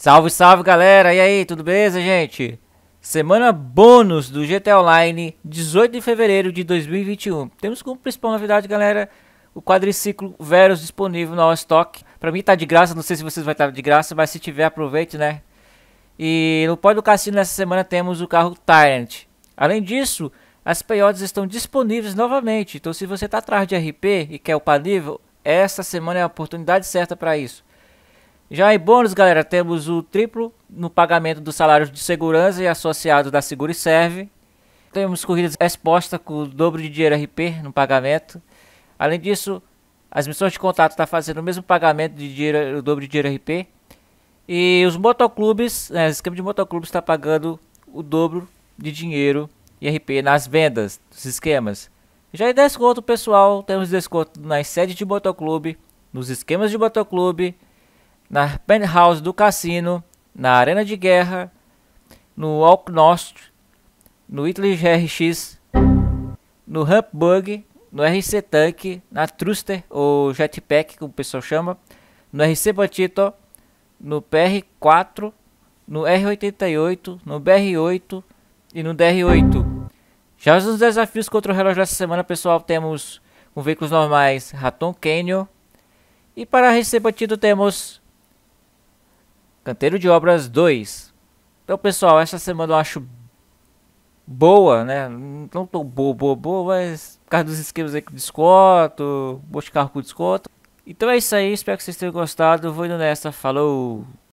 Salve, salve galera! E aí, tudo beleza, gente? Semana bônus do GT Online, 18 de fevereiro de 2021. Temos como principal novidade, galera, o quadriciclo Veros disponível no All Stock. Pra mim tá de graça, não sei se vocês vai estar tá de graça, mas se tiver, aproveite, né? E no pódio do cassino nessa semana temos o carro Tyrant. Além disso, as payotes estão disponíveis novamente, então se você tá atrás de RP e quer upar nível, essa semana é a oportunidade certa para isso. Já em bônus, galera, temos o triplo no pagamento dos salários de segurança e associados da Segura e Serve. Temos corridas expostas com o dobro de dinheiro RP no pagamento. Além disso, as missões de contato estão tá fazendo o mesmo pagamento de dinheiro, o dobro de dinheiro RP. E os motoclubes, né, o esquema de motoclubes está pagando o dobro de dinheiro IRP nas vendas dos esquemas. Já em desconto, pessoal, temos desconto nas sedes de motoclube, nos esquemas de motoclube, na penthouse do cassino, na arena de guerra, no Alknost, no Italy GRX, no Humpbug, no RC Tank, na Truster ou Jetpack, como o pessoal chama, no RC Batito, no PR4, no R88, no BR8 e no DR8. Já os desafios contra o relógio dessa semana, pessoal, temos com veículos normais Raton Canyon. E para RC Batido temos Canteiro de Obras 2. Então, pessoal, essa semana eu acho boa, né? Não tô boa, boa, boa, mas por causa dos esquemas aí com desconto, bom de carro com desconto. Então é isso aí, espero que vocês tenham gostado. Vou indo nessa, falou!